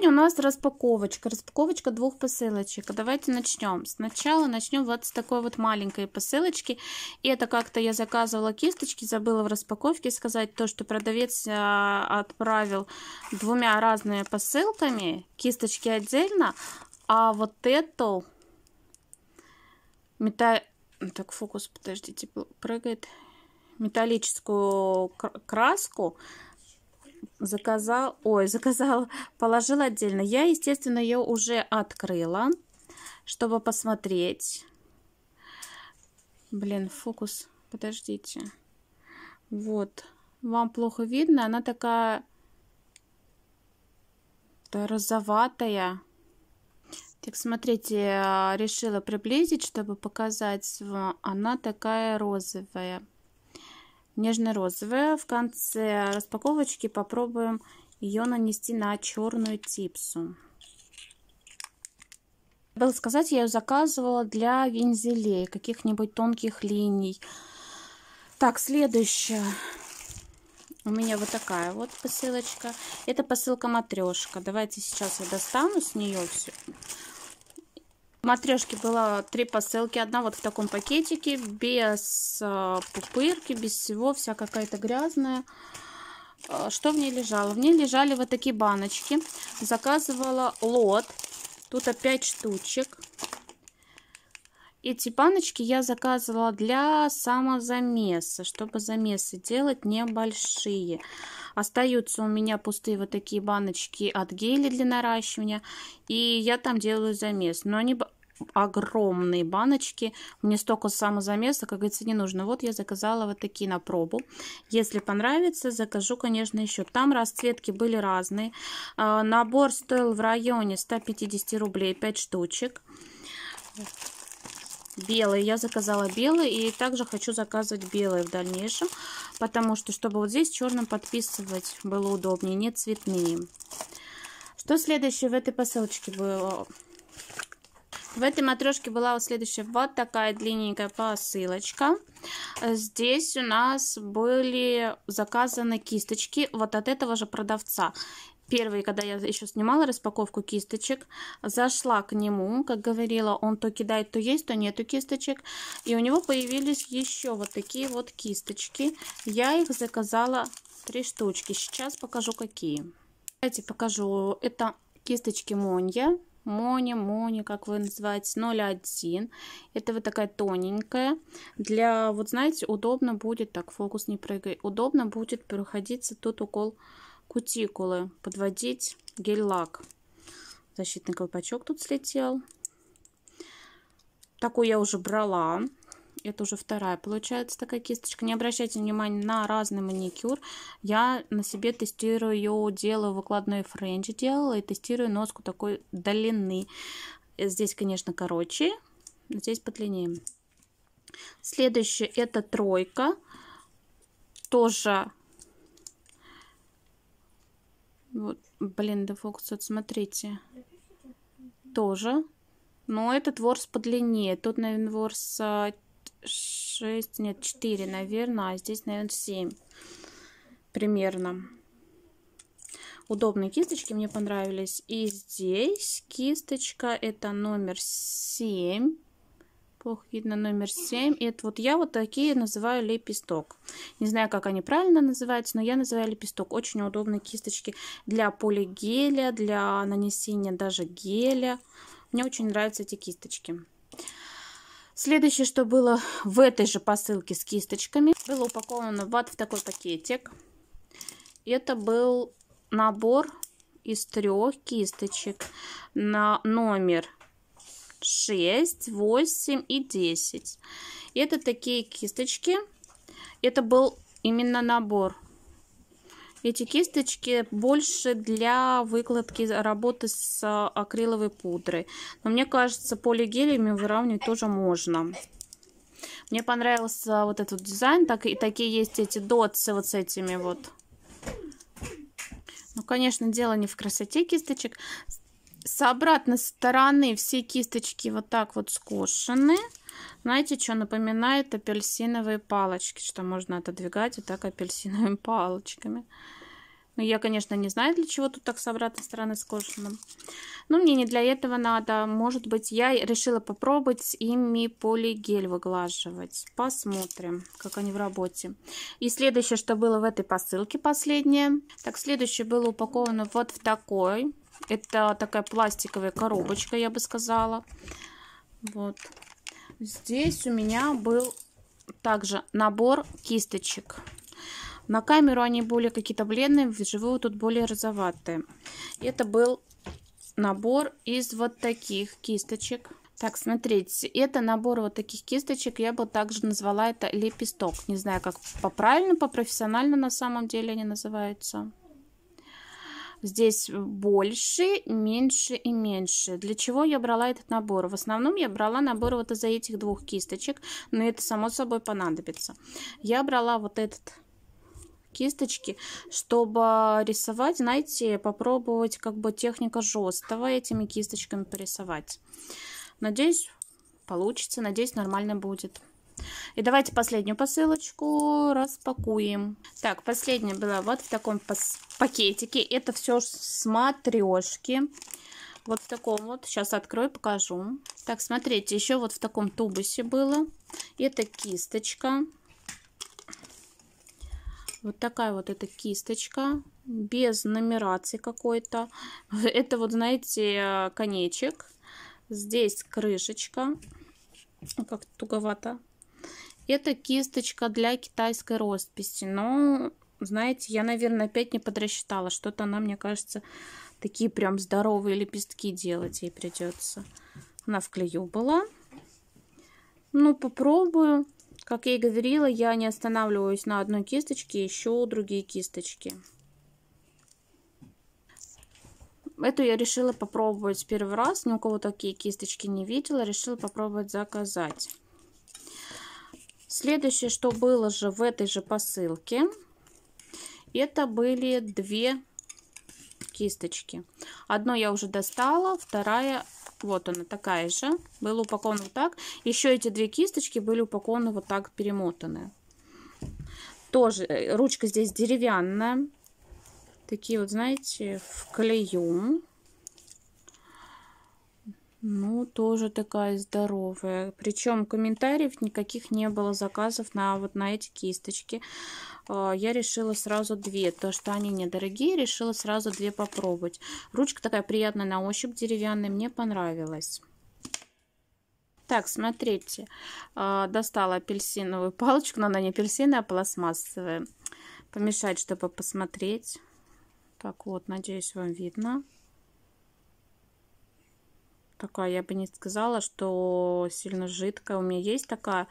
Сегодня у нас распаковочка, распаковочка двух посылочек. Давайте начнем. Сначала начнем вот с такой вот маленькой посылочки. И это как-то я заказывала кисточки, забыла в распаковке сказать то, что продавец а, отправил двумя разными посылками, кисточки отдельно, а вот эту металл... Так, фокус, подождите, прыгает металлическую краску заказал, ой, заказал, положил отдельно. Я, естественно, ее уже открыла, чтобы посмотреть. Блин, фокус, подождите. Вот, вам плохо видно, она такая да, розоватая. Так, смотрите, а, решила приблизить, чтобы показать. Она такая розовая нежно-розовая. В конце распаковочки попробуем ее нанести на черную типсу. Было сказать, я ее заказывала для вензелей, каких-нибудь тонких линий. Так, следующая. У меня вот такая вот посылочка. Это посылка матрешка. Давайте сейчас я достану с нее все, матрешке было три посылки. Одна вот в таком пакетике, без э, пупырки, без всего, вся какая-то грязная. Э, что в ней лежало? В ней лежали вот такие баночки. Заказывала лот. Тут опять штучек. Эти баночки я заказывала для самозамеса, чтобы замесы делать небольшие. Остаются у меня пустые вот такие баночки от геля для наращивания, и я там делаю замес. Но они огромные баночки. Мне столько самозамеса, как говорится, не нужно. Вот я заказала вот такие на пробу. Если понравится, закажу, конечно, еще. Там расцветки были разные. А, набор стоил в районе 150 рублей, 5 штучек. Белый. Я заказала белый и также хочу заказывать белый в дальнейшем, потому что, чтобы вот здесь черным подписывать было удобнее, не цветные. Что следующее в этой посылочке было? В этой матрешке была вот следующая вот такая длинненькая посылочка. Здесь у нас были заказаны кисточки вот от этого же продавца. Первый, когда я еще снимала распаковку кисточек, зашла к нему, как говорила, он то кидает, то есть, то нету кисточек. И у него появились еще вот такие вот кисточки. Я их заказала три штучки. Сейчас покажу какие. Давайте покажу. Это кисточки Монья. Мони, Мони, как вы называете, 0,1. Это вот такая тоненькая. Для, вот знаете, удобно будет, так, фокус не прыгай, удобно будет проходиться тут укол кутикулы, подводить гель-лак. Защитный колпачок тут слетел. Такой я уже брала. Это уже вторая получается такая кисточка. Не обращайте внимания на разный маникюр. Я на себе тестирую, ее делаю выкладной френч делала и тестирую носку такой длины. Здесь, конечно, короче, здесь подлиннее. Следующая это тройка. Тоже вот, блин, фокус, вот смотрите. Тоже. Но этот ворс подлиннее. Тут, наверное, ворс а, 6, нет, 4, наверное, а здесь, наверное, 7 примерно. Удобные кисточки мне понравились. И здесь кисточка, это номер 7. Плохо видно номер 7. Это вот я вот такие называю лепесток. Не знаю, как они правильно называются, но я называю лепесток. Очень удобные кисточки для полигеля, для нанесения даже геля. Мне очень нравятся эти кисточки. Следующее, что было в этой же посылке с кисточками, было упаковано в ват в такой пакетик. Это был набор из трех кисточек на номер 6, 8 и 10. Это такие кисточки. Это был именно набор. Эти кисточки больше для выкладки работы с а, акриловой пудрой. Но мне кажется, полигелями выравнивать тоже можно. Мне понравился вот этот дизайн. Так, и такие есть эти дотсы вот с этими вот. Ну, конечно, дело не в красоте кисточек. С обратной стороны все кисточки вот так вот скошены. Знаете, что напоминает апельсиновые палочки, что можно отодвигать вот так апельсиновыми палочками. Ну, я, конечно, не знаю, для чего тут так с обратной стороны скошено. Но мне не для этого надо. Может быть, я решила попробовать с ими полигель выглаживать. Посмотрим, как они в работе. И следующее, что было в этой посылке последнее. Так, следующее было упаковано вот в такой. Это такая пластиковая коробочка, я бы сказала. Вот. Здесь у меня был также набор кисточек. На камеру они более какие-то бледные, вживую тут более розоватые. Это был набор из вот таких кисточек. Так, смотрите, это набор вот таких кисточек, я бы также назвала это лепесток. Не знаю, как по правильному, по-профессионально на самом деле они называются здесь больше, меньше и меньше. Для чего я брала этот набор? В основном я брала набор вот из-за этих двух кисточек, но это само собой понадобится. Я брала вот этот кисточки, чтобы рисовать, знаете, попробовать как бы техника жесткого этими кисточками порисовать. Надеюсь, получится, надеюсь, нормально будет. И давайте последнюю посылочку распакуем. Так, последняя была вот в таком пакетике. Это все с матрешки. Вот в таком вот. Сейчас открою, покажу. Так, смотрите, еще вот в таком тубусе было. Это кисточка. Вот такая вот эта кисточка, без нумерации какой-то. Это вот, знаете, конечек. Здесь крышечка. Как туговато это кисточка для китайской росписи. Но, знаете, я, наверное, опять не подрасчитала. Что-то она, мне кажется, такие прям здоровые лепестки делать ей придется. Она в клею была. Ну, попробую. Как я и говорила, я не останавливаюсь на одной кисточке, еще другие кисточки. Эту я решила попробовать первый раз, ни у кого такие кисточки не видела, решила попробовать заказать. Следующее, что было же в этой же посылке, это были две кисточки. Одно я уже достала, вторая, вот она такая же, была упакована вот так. Еще эти две кисточки были упакованы вот так, перемотаны. Тоже э, ручка здесь деревянная. Такие вот, знаете, в клею. Ну, тоже такая здоровая. Причем комментариев никаких не было заказов на вот на эти кисточки. А, я решила сразу две, то что они недорогие, решила сразу две попробовать. Ручка такая приятная на ощупь, деревянная, мне понравилась. Так, смотрите, а, достала апельсиновую палочку, но она не апельсиновая, а пластмассовая. Помешать, чтобы посмотреть. Так вот, надеюсь, вам видно такая, я бы не сказала, что сильно жидкая. У меня есть такая,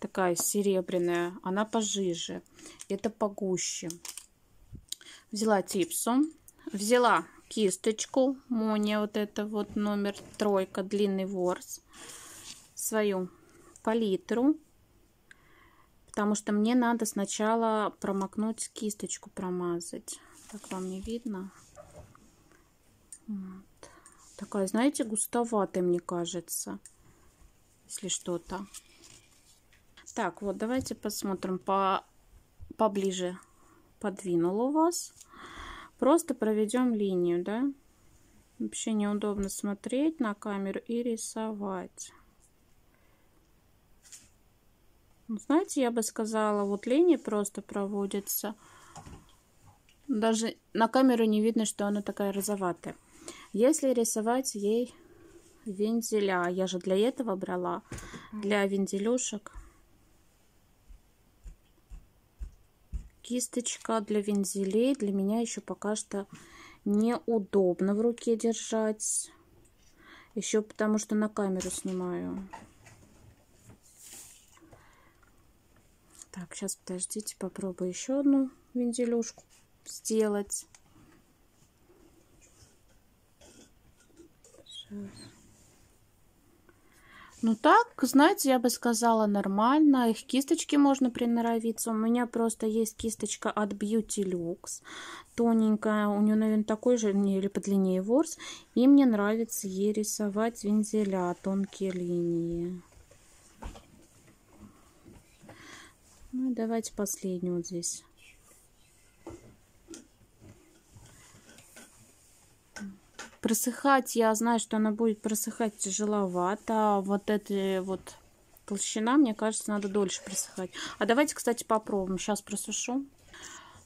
такая серебряная, она пожиже, это погуще. Взяла типсу, взяла кисточку Моня вот это вот номер тройка, длинный ворс, свою палитру, потому что мне надо сначала промокнуть кисточку, промазать. Так вам не видно? Вот. Такая, знаете, густоватая, мне кажется, если что-то. Так, вот давайте посмотрим по поближе. Подвинула у вас. Просто проведем линию, да? Вообще неудобно смотреть на камеру и рисовать. Ну, знаете, я бы сказала, вот линии просто проводятся. Даже на камеру не видно, что она такая розоватая. Если рисовать ей вензеля, а я же для этого брала, для вензелюшек. Кисточка для вензелей для меня еще пока что неудобно в руке держать. Еще потому что на камеру снимаю. Так, сейчас подождите, попробую еще одну вензелюшку сделать. Сейчас. Ну так, знаете, я бы сказала нормально. Их кисточки можно приноровиться. У меня просто есть кисточка от Beauty Lux. Тоненькая. У нее, наверное, такой же, или подлиннее ворс. И мне нравится ей рисовать вензеля, тонкие линии. Ну, давайте последнюю вот здесь Просыхать, я знаю, что она будет просыхать тяжеловато. А вот эта вот толщина, мне кажется, надо дольше просыхать. А давайте, кстати, попробуем. Сейчас просушу.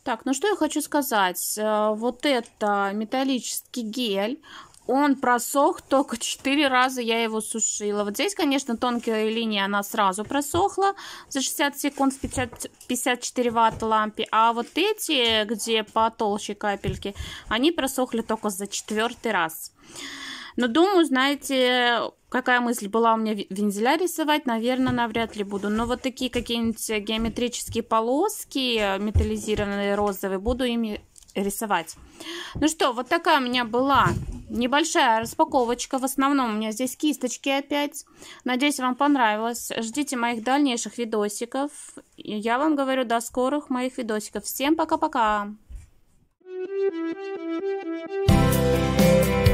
Так, ну что я хочу сказать. Э, вот это металлический гель он просох только четыре раза я его сушила. Вот здесь, конечно, тонкая линия, она сразу просохла за 60 секунд в 50, 54 ватт лампе. А вот эти, где потолще капельки, они просохли только за четвертый раз. Но думаю, знаете, какая мысль была у меня вензеля рисовать, наверное, навряд ли буду. Но вот такие какие-нибудь геометрические полоски, металлизированные розовые, буду ими рисовать. Ну что, вот такая у меня была Небольшая распаковочка. В основном у меня здесь кисточки опять. Надеюсь, вам понравилось. Ждите моих дальнейших видосиков. Я вам говорю до скорых моих видосиков. Всем пока-пока! Thank you.